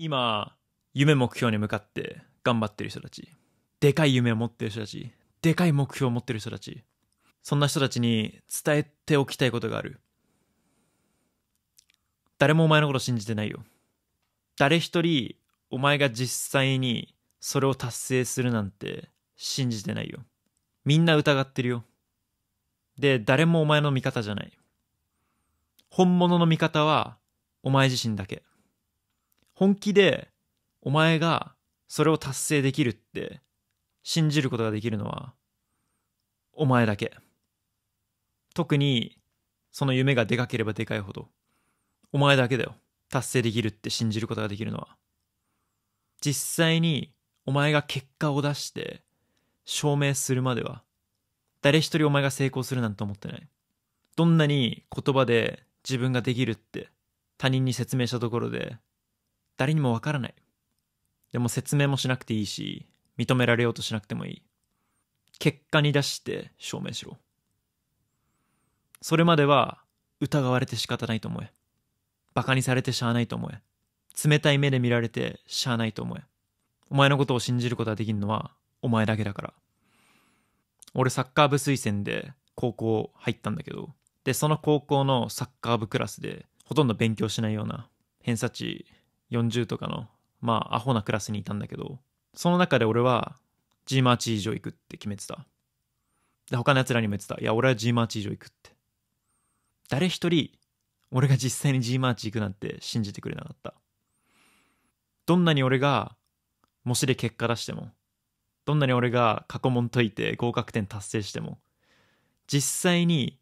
今、夢目標に向かって頑張ってる人たち、でかい夢を持ってる人たち、でかい目標を持ってる人たち、そんな人たちに伝えておきたいことがある。誰もお前のこと信じてないよ。誰一人お前が実際にそれを達成するなんて信じてないよ。みんな疑ってるよ。で、誰もお前の味方じゃない。本物の味方はお前自身だけ。本気でお前がそれを達成できるって信じることができるのはお前だけ特にその夢がでかければでかいほどお前だけだよ達成できるって信じることができるのは実際にお前が結果を出して証明するまでは誰一人お前が成功するなんて思ってないどんなに言葉で自分ができるって他人に説明したところで誰にもわからない。でも説明もしなくていいし、認められようとしなくてもいい。結果に出して証明しろ。それまでは疑われて仕方ないと思え。馬鹿にされてしゃあないと思え。冷たい目で見られてしゃあないと思え。お前のことを信じることができるのはお前だけだから。俺サッカー部推薦で高校入ったんだけど、で、その高校のサッカー部クラスでほとんど勉強しないような偏差値40とかの、まあ、アホなクラスにいたんだけど、その中で俺は G マーチ以上行くって決めてた。で、他の奴らにも言ってた。いや、俺は G マーチ以上行くって。誰一人、俺が実際に G マーチ行くなんて信じてくれなかった。どんなに俺が、模試で結果出しても、どんなに俺が過去問解いて合格点達成しても、実際に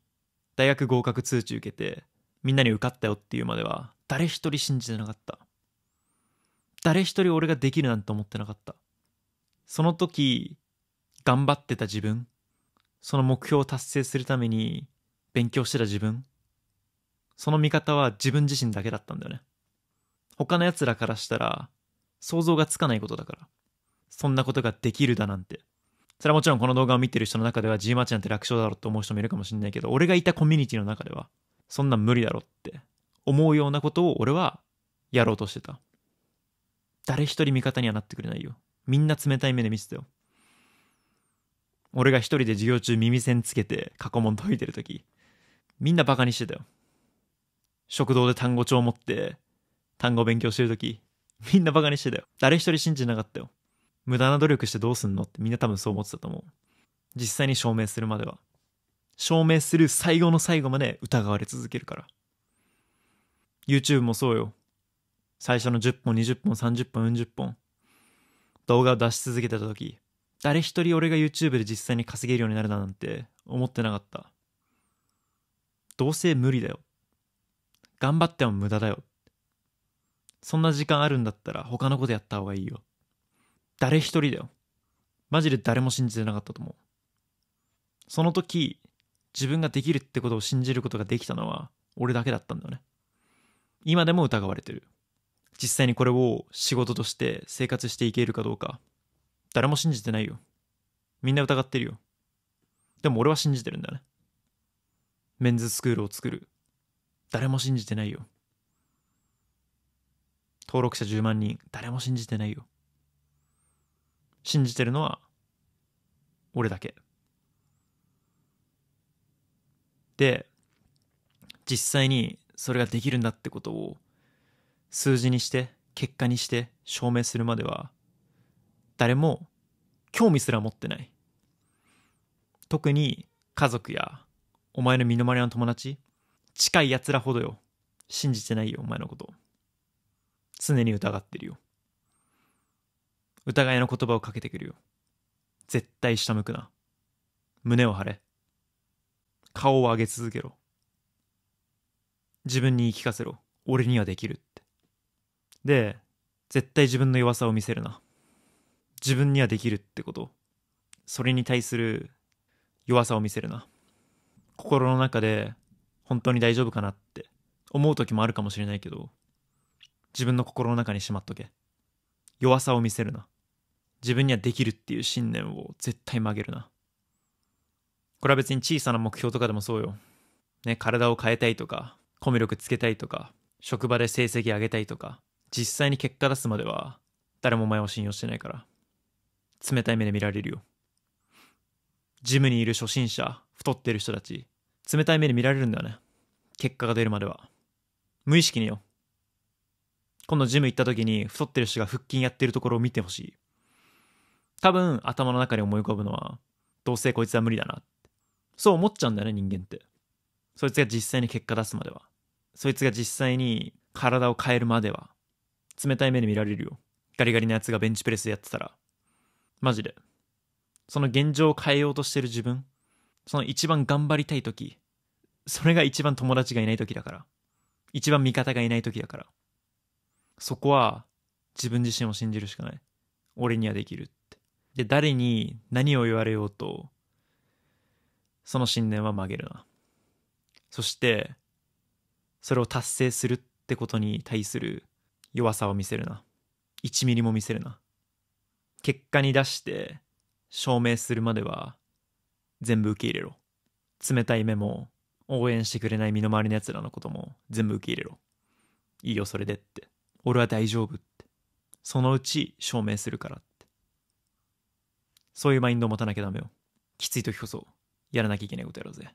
大学合格通知受けて、みんなに受かったよっていうまでは、誰一人信じてなかった。誰一人俺ができるなんて思ってなかったその時頑張ってた自分その目標を達成するために勉強してた自分その見方は自分自身だけだったんだよね他の奴らからしたら想像がつかないことだからそんなことができるだなんてそれはもちろんこの動画を見てる人の中では G マッチなんて楽勝だろうと思う人もいるかもしれないけど俺がいたコミュニティの中ではそんな無理だろって思うようなことを俺はやろうとしてた誰一人味方にはなってくれないよみんな冷たい目で見てたよ俺が一人で授業中耳栓つけて過去問解いてる時みんなバカにしてたよ食堂で単語帳持って単語勉強してる時みんなバカにしてたよ誰一人信じなかったよ無駄な努力してどうすんのってみんな多分そう思ってたと思う実際に証明するまでは証明する最後の最後まで疑われ続けるから YouTube もそうよ最初の10本、20本、30本、40本、動画を出し続けてた時、誰一人俺が YouTube で実際に稼げるようになるなんて思ってなかった。どうせ無理だよ。頑張っても無駄だよ。そんな時間あるんだったら他のことやった方がいいよ。誰一人だよ。マジで誰も信じてなかったと思う。その時、自分ができるってことを信じることができたのは俺だけだったんだよね。今でも疑われてる。実際にこれを仕事として生活していけるかどうか誰も信じてないよみんな疑ってるよでも俺は信じてるんだねメンズスクールを作る誰も信じてないよ登録者10万人誰も信じてないよ信じてるのは俺だけで実際にそれができるんだってことを数字にして結果にして証明するまでは誰も興味すら持ってない特に家族やお前の身の回りの友達近い奴らほどよ信じてないよお前のこと常に疑ってるよ疑いの言葉をかけてくるよ絶対下向くな胸を張れ顔を上げ続けろ自分に言い聞かせろ俺にはできるで絶対自分の弱さを見せるな自分にはできるってことそれに対する弱さを見せるな心の中で本当に大丈夫かなって思う時もあるかもしれないけど自分の心の中にしまっとけ弱さを見せるな自分にはできるっていう信念を絶対曲げるなこれは別に小さな目標とかでもそうよね体を変えたいとかコミュ力つけたいとか職場で成績上げたいとか実際に結果出すまでは誰もお前を信用してないから冷たい目で見られるよジムにいる初心者太ってる人たち冷たい目で見られるんだよね結果が出るまでは無意識によ今度ジム行った時に太ってる人が腹筋やってるところを見てほしい多分頭の中に思い浮かぶのはどうせこいつは無理だなそう思っちゃうんだよね人間ってそいつが実際に結果出すまではそいつが実際に体を変えるまでは冷たい目で見られるよガリガリのやつがベンチプレスやってたらマジでその現状を変えようとしてる自分その一番頑張りたい時それが一番友達がいない時だから一番味方がいない時だからそこは自分自身を信じるしかない俺にはできるってで誰に何を言われようとその信念は曲げるなそしてそれを達成するってことに対する弱さを見せるな1ミリも見せるな結果に出して証明するまでは全部受け入れろ冷たい目も応援してくれない身の回りのやつらのことも全部受け入れろいいよそれでって俺は大丈夫ってそのうち証明するからってそういうマインドを持たなきゃダメよきつい時こそやらなきゃいけないことやろうぜ